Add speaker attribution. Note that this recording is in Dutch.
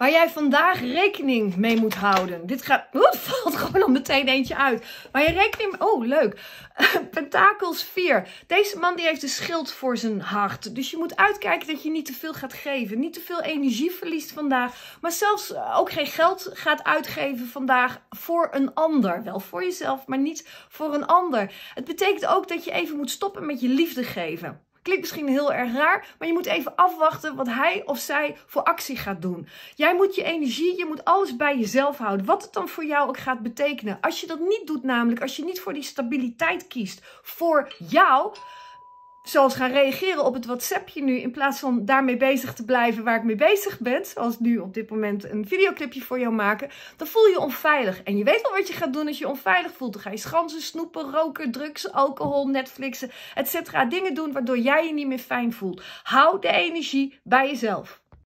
Speaker 1: waar jij vandaag rekening mee moet houden. Dit gaat, valt gewoon al meteen eentje uit. Maar je rekening, oh leuk. Pentakels 4. Deze man die heeft een schild voor zijn hart. Dus je moet uitkijken dat je niet te veel gaat geven. Niet te veel energie verliest vandaag. Maar zelfs eh, ook geen geld gaat uitgeven vandaag voor een ander. Wel voor jezelf, maar niet voor een ander. Het betekent ook dat je even moet stoppen met je liefde geven. Klinkt misschien heel erg raar, maar je moet even afwachten wat hij of zij voor actie gaat doen. Jij moet je energie, je moet alles bij jezelf houden. Wat het dan voor jou ook gaat betekenen. Als je dat niet doet, namelijk als je niet voor die stabiliteit kiest voor jou zoals gaan reageren op het WhatsAppje nu, in plaats van daarmee bezig te blijven waar ik mee bezig ben, zoals nu op dit moment een videoclipje voor jou maken, dan voel je onveilig. En je weet wel wat je gaat doen als je, onveilig voelt. Dan ga je schansen, snoepen, roken, drugs, alcohol, Netflixen, etc. Dingen doen waardoor jij je niet meer fijn voelt. Houd de energie bij jezelf.